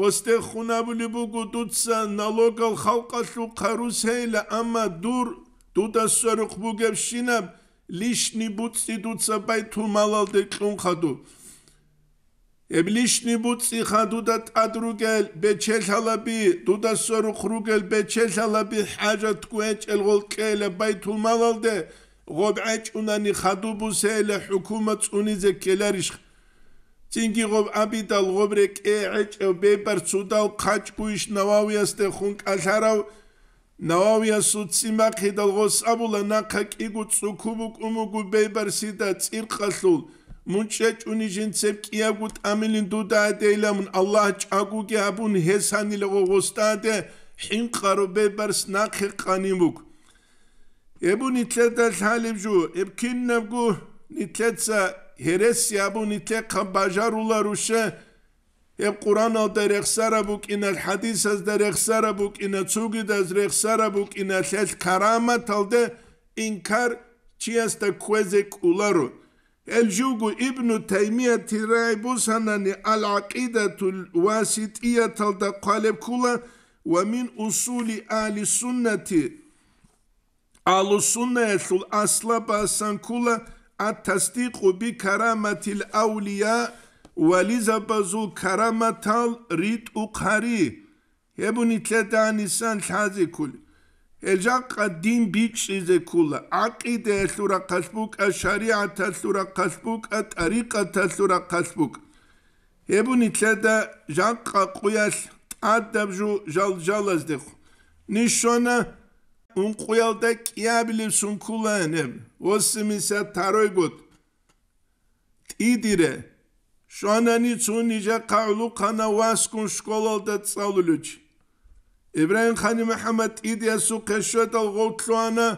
ვოსტე ხუნაბული ბუგუ დუცა ნალოგალ ხალყალუ ყარუსეილა ამა დურ დუდასვარუ ხბუგებ შინაბ лишни буци дуца бай тумалалде кюнхаду. Эб лишни буци хаду да тадругел бе чешалаби, дуда сору хругел бе чешалаби, хажа тку эчел гол кэле бай тумалалде, гоб ачунани хаду бусэле хукума цунизе келариш. Цинги гоб абидал гобрек э ачэ бепар цудал качкуиш нававиасте хунк ашарав, ნაავია სუციმახე და ღოსაბულა ნახა კიგუ წუქუბუ კუმუგუ ბეიბარსი და წირყასულ მუჩე ჭუნი ჟინცებ კიაგუ ტამილინ დუდა დეილამუნ ალლა ჭაგუ გიაბუნ ჰესანი ლღო ღოსტადე ჰიმყარო ბეიბარს ნახე ყანიმუგ ებუნ იცერდა ლალიბჟუ ებკინნაგუ ნიტლეცა ჰერესი აბუნ იტე ხა ბაჟარულა რუშე ეგ ყურანო და რეხსარაბუ კინა ჰადისას და რეხსარაბუ კინა ცუგი და რეხსარაბუ კინა ხელ ქარამა თალდე ინკარ ჩიას და ქუეზე კულარო ელ ჯუგუ იბნუ თაიმია თირაიბუ სანანი ალ აკიდათუ ლ ვასიტია თალდა ყალებ ქულა ვა მინ უსული ალი სუნნათი ალუ სუნნა ესულ ასლაბასან ქულა ათასტიყუ ბი ქარამათი ლ აულია უალიზაბაზულ ქარამათალ რიტ უყარი ებუნი თლედანისან ლაზიკული ელჯაყა დინ ბიჭიზე ქულა აკიდე ესურა ქასბუკა შარიათა ესურა ქასბუკა ტარიკათა ესურა ქასბუკ ებუნი თლედა ჟაყა ყუიას ადაბჟუ ჟალჟალაზდეხ ნიშონა უნ ყუიალდა კიაბილი სუნქულა ენებ ოსიმისა თაროიგოთ იდირე შონანი ცუნიჯა ყავლუ ყანა ვასკუნ შკოლალდა წავლულუჩ. ებრაიმ ხანი მეჰამად იდია სუქეშოდა ღოლთლუანა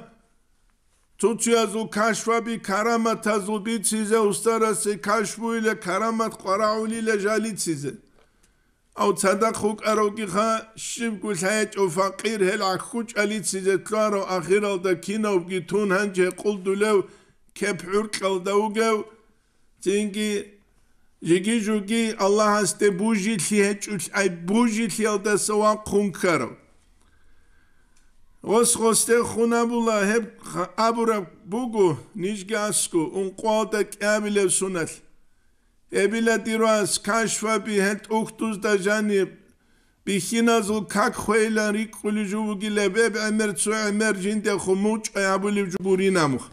ცუცუაზუ ქაშვაბი ქარამათაზუ დიციზე უსტარასი ქაშმუილე ქარამათ ყვარაულილე ჟალიციზე. აუ ცადა ხუკარო გიხა შიმკულ ჰაეჭ უფაყირ ჰელ აქხუჭ ალიციზე თლარო ახირალდა კინავგი თუნ ჰანჯე ყულდულევ ქეფჰურ ყელდა უგევ წინგი იგი ჯუგი ალლაჰას დე ბუჟი ლიეჭულ აი ბუჟი ლიალდა სოან ხუნქარო ოს ხოსტე ხუნაბულა ჰებ აბურა ბუგუ ნიშგასკუ უნ ყვალდა კამილე სუნალ ებილა დირას ქაშვაბი ჰეთ უხტუს და ჟანი ბიჰინაზულ ქაქ ხველა რიკული ჯუგი ლებ ემერ ცუ ემერ ჯინდე ხუმუჭ აბული ჯბურინამხ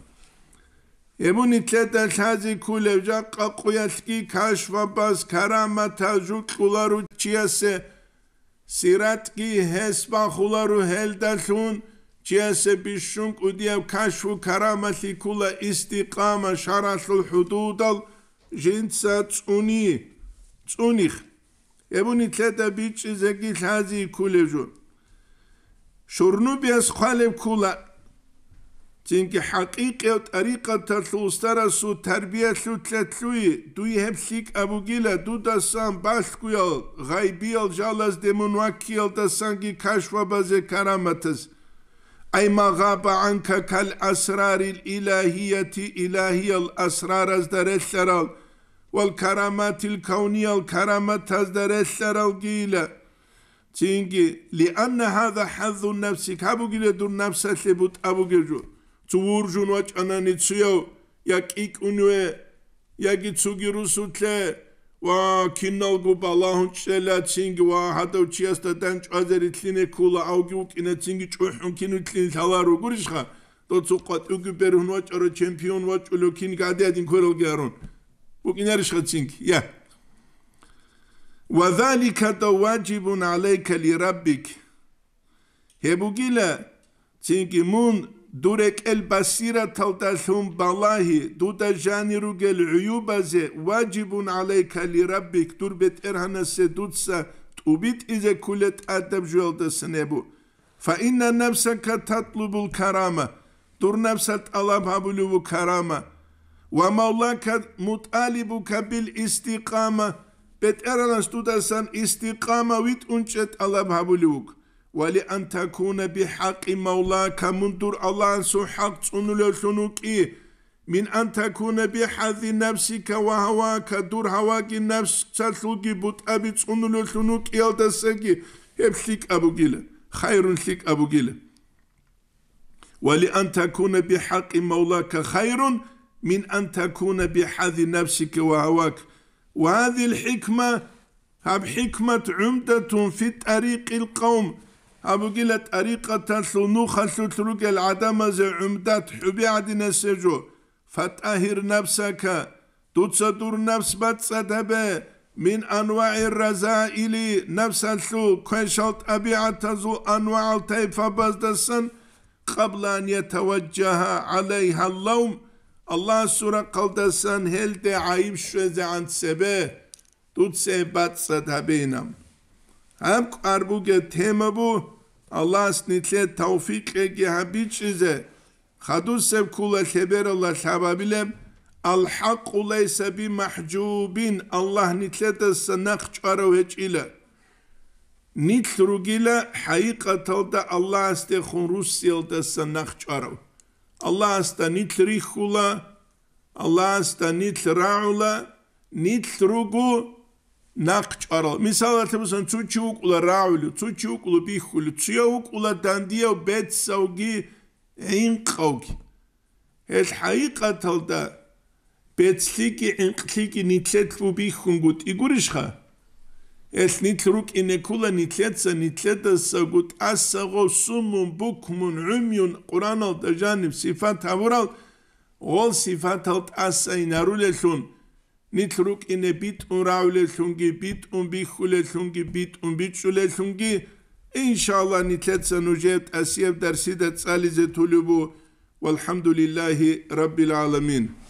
ემუნიცეთა ხაზი ქულევჟა ყაყუიასკი ქაშვაბას ქარამათა ჟუკულარუ ჩიასე სირატკი ჰესპახულარუ ჰელდაშუნ ჩიასე ბიშუნ კუდია ქაშვუ ქარამათი ქულა ისტიყამა შარაშულ ჰუდუდალ ჟინცა წუნი წუნიხ ემუნიცეთა ბიჭი ზეგი ხაზი ქულევჟუ შორნუბიას ხვალევ ქულა Çünkü hakike tarikata tlustara su terbiye su tletluyi duyi hepsik abu gila du da san başkuyal gaybi al jalaz demunvaki al da sanki kaşva bazı karamatız, Ay ma anka kal asraril ilahiyeti ilahiyal asrar az da resleral vel karamatil kavniyal karamat az da resleral gila. Çünkü li anne hada hazzun nefsik abu dur nefsesi but abu gila ծուուրջուն ոչ անանիցյով, як իկ ունուե, յակի ծուգի ռուսուտլե, վա կիննալ գուպ ալահուն չտելա ծինգ, վա հատավ չի աստատան չու ազերի տլին է կուլա, ավգի ու կինը ծինգի չուհուն կինու տլին թալար ու գուրիշխա, դո ծուկատ ու գպերուն ոչ արա չեմպիոն ոչ ուլոքին գադի ադին քորալ գարուն, ու կինար իշխա ծինգ, յա, وذلك تواجب عليك لربك هبوغيلا تينكي مون durek el basira tavdashum balahi duda jani rugel uyubaze vacibun aleyka li rabbik durbet erhana sedutsa tubit ize kulet adab joldasın ebu fa inna nefsaka tatlubul karama dur nefsat alab habulubu karama ve mevlaka mutalibuka bil istikama bet eranas dudasan istikama vit uncet alab habulubuk ولأن تكون بحق مولاك منذر الله سو حق شنوكي من أن تكون بحظ نفسك وهواك دور هواك نفس تسلوكي بوت أبي تنلوشنوك يلدسكي هبشيك أبو جيلة خير شيك أبو جيلة ولأن تكون بحق مولاك خير من أن تكون بحظ نفسك وهواك وهذه الحكمة هب حكمة عمدة في طريق القوم أبقيلة طريقة ثنوخ تترك العدم زي عمدات حبي عدنا سجو فتأهر نفسك تتصدر نفس بتسدب من أنواع الرزائل نفس الثو كشلت أبيعة ذو أنواع الطيف بزدسن قبل أن يتوجه عليها اللوم الله سورة قلدسن هل دعايب شوزي عن سبه تتسي بتسدبينم ამ ყარბუგე თემაბუ ალას ნიცე თავფიკე გიაბიჩიზე ხადუსებ ქულა ხებერალა შაბაბილე ალჰაკუ ლაისა ბიმაჰჯუბინ ალლაჰ ნიცე დასნახჭარო ვეჭილა ნიცრუგილა ჰაიყათალდა ალასტე ხურუსიელ დასნახჭარო ალასტა ნიცრიხულა ალასტა ნიცრაულა ნიცრუგუ ნახჭარო მისალათებსან წუჩი უკულა რავლი წუჩი უკულა ბიხული წია უკულა დანდია ბეცსავგი ინყოგი ეს ჰაიყათალდა ბეცლიკი ინყლიკი ნიცეთუ ბიხუნგუ იგურიშხა ეს ნიცრუკი ნეკულა ნიცეცა ნიცეთასაგუტ ასაღო სუმუნ ბუკმუნ უმიუნ ყურანალ დაჟანი სიფათ აბურალ ол სიფათალ ასაინარულეშუნ Nitruk in Bit und Raulesunggi, Bit und Bichulesunggi, Bit und Bitschulesunggi. İnşallah nitet senucet esyev dersi de tsalize tulubu. Velhamdülillahi Rabbil Alamin.